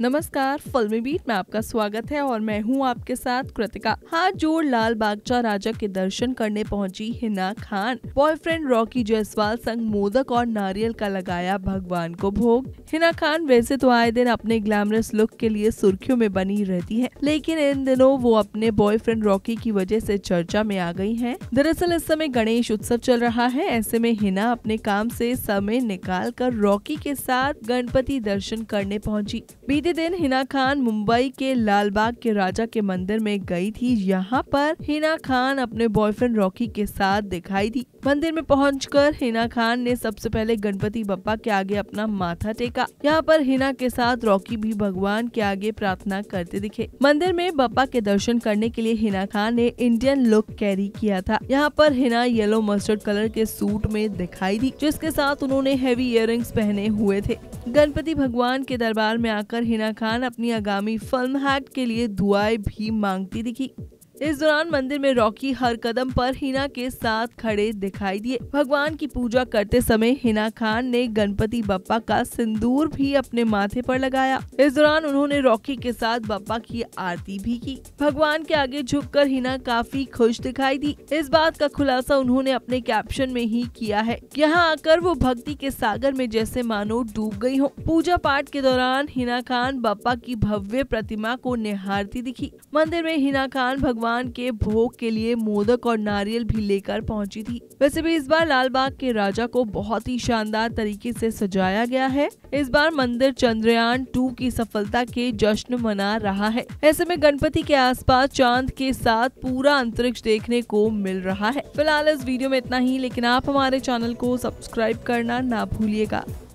नमस्कार फिल्मी बीट में आपका स्वागत है और मैं हूं आपके साथ कृतिका हाथ जोड़ लाल बागचा राजा के दर्शन करने पहुंची हिना खान बॉयफ्रेंड रॉकी जयसवाल संग मोदक और नारियल का लगाया भगवान को भोग हिना खान वैसे तो आए दिन अपने ग्लैमरस लुक के लिए सुर्खियों में बनी रहती है लेकिन इन दिनों वो अपने बॉयफ्रेंड रॉकी की वजह से चर्चा में आ गई है दरअसल इस समय गणेश उत्सव चल रहा है ऐसे में हिना अपने काम से समय निकाल कर रॉकी के साथ गणपति दर्शन करने पहुँची बीते दिन हिना खान मुंबई के लालबाग के राजा के मंदिर में गई थी यहाँ पर हिना खान अपने बॉयफ्रेंड रॉकी के साथ दिखाई थी मंदिर में पहुंचकर हिना खान ने सबसे पहले गणपति बप्पा के आगे अपना माथा टेका यहाँ पर हिना के साथ रॉकी भी भगवान के आगे प्रार्थना करते दिखे मंदिर में बप्पा के दर्शन करने के लिए हिना खान ने इंडियन लुक कैरी किया था यहाँ पर हिना येलो मस्टर्ड कलर के सूट में दिखाई दी जिसके साथ उन्होंने हेवी इयर पहने हुए थे गणपति भगवान के दरबार में आकर हिना खान अपनी आगामी फिल्म हैट के लिए दुआएं भी मांगती दिखी इस दौरान मंदिर में रॉकी हर कदम पर हिना के साथ खड़े दिखाई दिए भगवान की पूजा करते समय हिना खान ने गणपति बप्पा का सिंदूर भी अपने माथे पर लगाया इस दौरान उन्होंने रॉकी के साथ बप्पा की आरती भी की भगवान के आगे झुककर हिना काफी खुश दिखाई दी इस बात का खुलासा उन्होंने अपने कैप्शन में ही किया है यहाँ आकर वो भक्ति के सागर में जैसे मानो डूब गयी हो पूजा पाठ के दौरान हिना खान बप्पा की भव्य प्रतिमा को निहारती दिखी मंदिर में हिना खान भगवान भगवान के भोग के लिए मोदक और नारियल भी लेकर पहुंची थी वैसे भी इस बार लालबाग के राजा को बहुत ही शानदार तरीके से सजाया गया है इस बार मंदिर चंद्रयान टू की सफलता के जश्न मना रहा है ऐसे में गणपति के आसपास चांद के साथ पूरा अंतरिक्ष देखने को मिल रहा है फिलहाल इस वीडियो में इतना ही लेकिन आप हमारे चैनल को सब्सक्राइब करना ना भूलिएगा